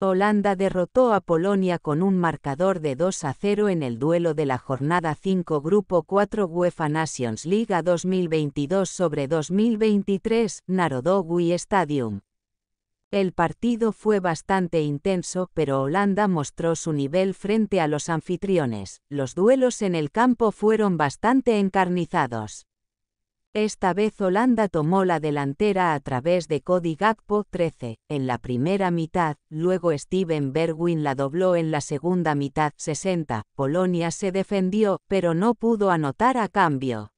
Holanda derrotó a Polonia con un marcador de 2 a 0 en el duelo de la jornada 5 Grupo 4 UEFA Nations League 2022 sobre 2023, Narodowy Stadium. El partido fue bastante intenso, pero Holanda mostró su nivel frente a los anfitriones. Los duelos en el campo fueron bastante encarnizados. Esta vez Holanda tomó la delantera a través de Cody Gakpo 13 en la primera mitad, luego Steven Berwin la dobló en la segunda mitad 60. Polonia se defendió, pero no pudo anotar a cambio.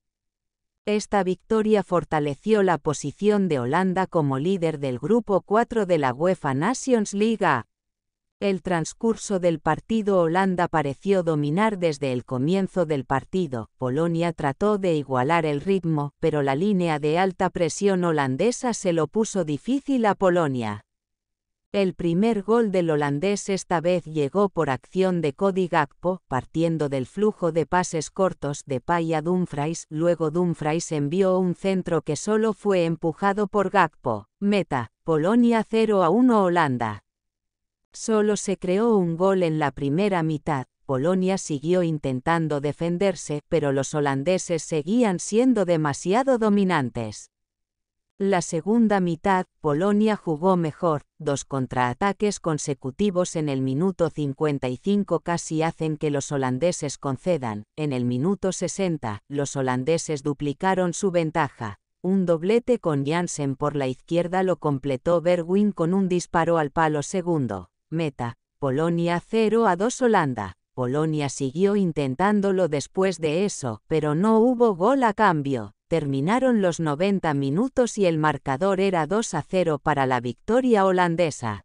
Esta victoria fortaleció la posición de Holanda como líder del grupo 4 de la UEFA Nations League. El transcurso del partido Holanda pareció dominar desde el comienzo del partido, Polonia trató de igualar el ritmo, pero la línea de alta presión holandesa se lo puso difícil a Polonia. El primer gol del holandés esta vez llegó por acción de Cody Gakpo, partiendo del flujo de pases cortos de Paya a Dumfries, luego Dumfries envió un centro que solo fue empujado por Gakpo. Meta, Polonia 0 a 1 Holanda. Solo se creó un gol en la primera mitad. Polonia siguió intentando defenderse, pero los holandeses seguían siendo demasiado dominantes. La segunda mitad, Polonia jugó mejor, dos contraataques consecutivos en el minuto 55 casi hacen que los holandeses concedan, en el minuto 60, los holandeses duplicaron su ventaja, un doblete con Janssen por la izquierda lo completó Berwin con un disparo al palo segundo. Meta, Polonia 0 a 2 Holanda. Polonia siguió intentándolo después de eso, pero no hubo gol a cambio. Terminaron los 90 minutos y el marcador era 2 a 0 para la victoria holandesa.